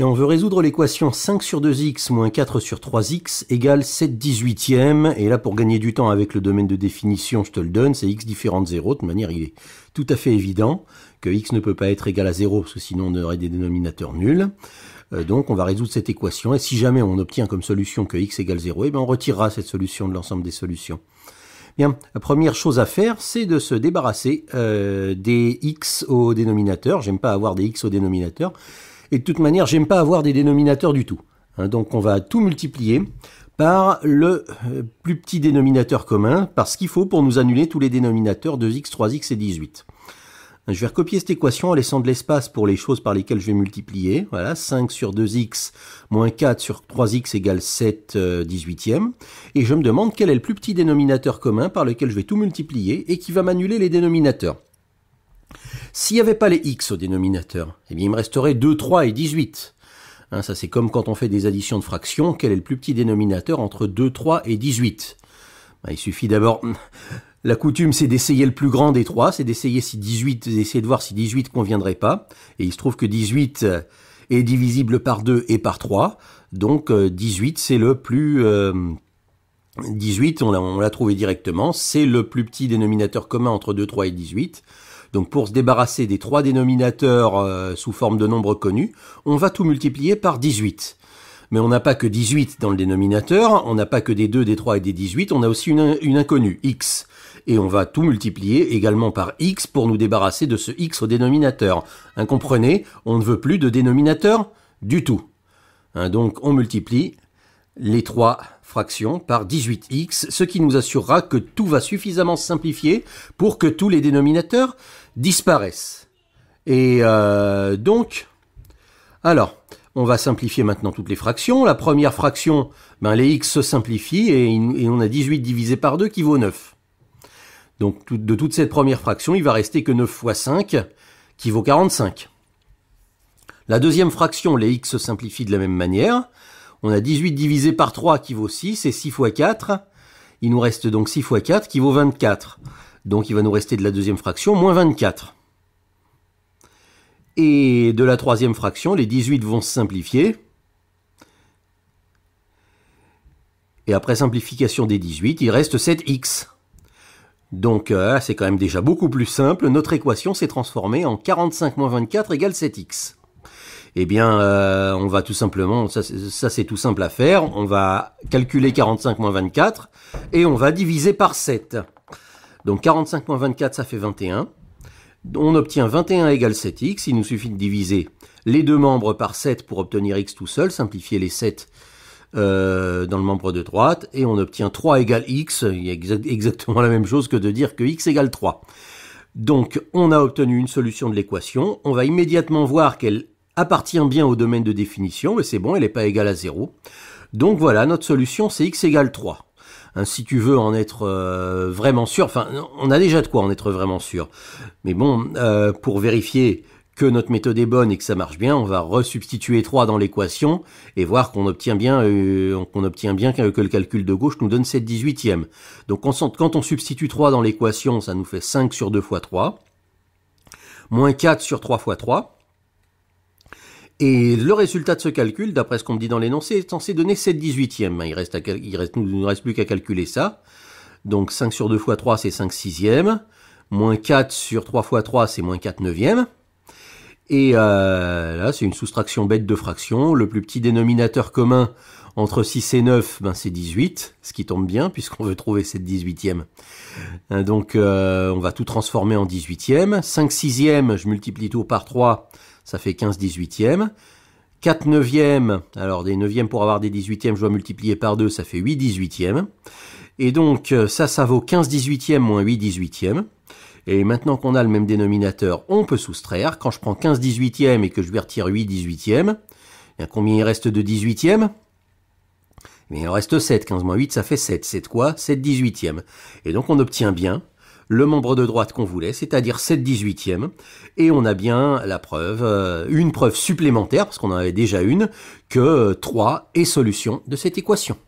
Et on veut résoudre l'équation 5 sur 2x moins 4 sur 3x égale 7 18e. Et là, pour gagner du temps avec le domaine de définition, je te le donne, c'est x différent de 0. De manière, il est tout à fait évident que x ne peut pas être égal à 0, parce que sinon on aurait des dénominateurs nuls. Euh, donc on va résoudre cette équation, et si jamais on obtient comme solution que x égale 0, et eh bien on retirera cette solution de l'ensemble des solutions. Bien, la première chose à faire, c'est de se débarrasser euh, des x au dénominateur. J'aime pas avoir des x au dénominateur. Et de toute manière, j'aime pas avoir des dénominateurs du tout. Hein, donc on va tout multiplier par le euh, plus petit dénominateur commun, par ce qu'il faut pour nous annuler tous les dénominateurs 2 x, 3x et 18. Je vais recopier cette équation en laissant de l'espace pour les choses par lesquelles je vais multiplier. Voilà, 5 sur 2x moins 4 sur 3x égale 7 18e. Euh, et je me demande quel est le plus petit dénominateur commun par lequel je vais tout multiplier et qui va m'annuler les dénominateurs. S'il n'y avait pas les x au dénominateur, eh bien, il me resterait 2, 3 et 18. Hein, ça, c'est comme quand on fait des additions de fractions. Quel est le plus petit dénominateur entre 2, 3 et 18 bah, Il suffit d'abord... La coutume, c'est d'essayer le plus grand des 3, c'est d'essayer si 18, d'essayer de voir si 18 conviendrait pas. Et il se trouve que 18 euh, est divisible par 2 et par 3. Donc 18, euh, c'est le plus... 18, euh, on l'a trouvé directement, c'est le plus petit dénominateur commun entre 2, 3 et 18. Donc pour se débarrasser des trois dénominateurs euh, sous forme de nombres connus, on va tout multiplier par 18. Mais on n'a pas que 18 dans le dénominateur, on n'a pas que des 2, des 3 et des 18, on a aussi une, inconnue, x. Et on va tout multiplier également par x pour nous débarrasser de ce x au dénominateur. Incomprenez, hein, comprenez, on ne veut plus de dénominateur du tout. Hein, donc on multiplie les trois fractions par 18x, ce qui nous assurera que tout va suffisamment simplifier pour que tous les dénominateurs disparaissent. Et euh, donc, alors, on va simplifier maintenant toutes les fractions. La première fraction, ben, les x se simplifient et, on a 18 divisé par 2 qui vaut 9. Donc de toute cette première fraction, il va rester que 9 fois 5 qui vaut 45. La deuxième fraction, les x se simplifient de la même manière. On a 18 divisé par 3 qui vaut 6 et 6 fois 4. Il nous reste donc 6 fois 4 qui vaut 24. Donc il va nous rester de la deuxième fraction moins 24. Et de la troisième fraction, les 18 vont se simplifier. Et après simplification des 18, il reste 7x. Donc euh, c'est quand même déjà beaucoup plus simple. Notre équation s'est transformée en 45-24 moins égale 7x eh bien, euh, on va tout simplement, ça, c'est tout simple à faire, on va calculer 45 moins 24 et on va diviser par 7. Donc 45 moins 24, ça fait 21. On obtient 21 égale 7x, il nous suffit de diviser les deux membres par 7 pour obtenir x tout seul, simplifier les 7 euh, dans le membre de droite, et on obtient 3 égale x, il y a exactement la même chose que de dire que x égale 3. Donc on a obtenu une solution de l'équation, on va immédiatement voir qu'elle appartient bien au domaine de définition, mais c'est bon, elle n'est pas égale à 0. Donc voilà, notre solution c'est x égale 3. Hein, si tu veux en être euh, vraiment sûr, enfin on a déjà de quoi en être vraiment sûr. Mais bon, euh, pour vérifier que notre méthode est bonne et que ça marche bien, on va resubstituer 3 dans l'équation et voir qu'on obtient bien, euh, obtient bien que, que, le calcul de gauche nous donne 7 18e. Donc quand on substitue 3 dans l'équation, ça nous fait 5 sur 2 fois 3, moins 4 sur 3 fois 3, et le résultat de ce calcul, d'après ce qu'on me dit dans l'énoncé, est censé donner 7 18e. Hein, il, reste reste, ne reste plus qu'à calculer ça. Donc 5 sur 2 fois 3, c'est 5 sixièmes. Moins 4 sur 3 fois 3, c'est moins 4 neuvièmes. Et euh, là, c'est une soustraction bête de fractions. Le plus petit dénominateur commun entre 6 et 9, ben, c'est 18, ce qui tombe bien puisqu'on veut trouver 7 18e. Hein, donc euh, on va tout transformer en 18e. 5 sixièmes, je multiplie tout par 3, ça fait 15 18e. 4 neuvièmes, alors des 9 neuvièmes pour avoir des 18e, je dois multiplier par 2, ça fait 8 18e. Et donc euh, ça, ça vaut 15 18e moins 8 18e. Et maintenant qu'on a le même dénominateur, on peut soustraire. Quand je prends 15 18e et que je lui retire 8 18e, combien il reste de 18e mais eh il en reste 7, 15 moins 8, ça fait 7. C'est quoi 7 18e. Et donc on obtient bien le membre de droite qu'on voulait, c'est-à-dire 7 18e. Et on a bien la preuve, euh, une preuve supplémentaire, parce qu'on en avait déjà une, que 3 euh, est solution de cette équation.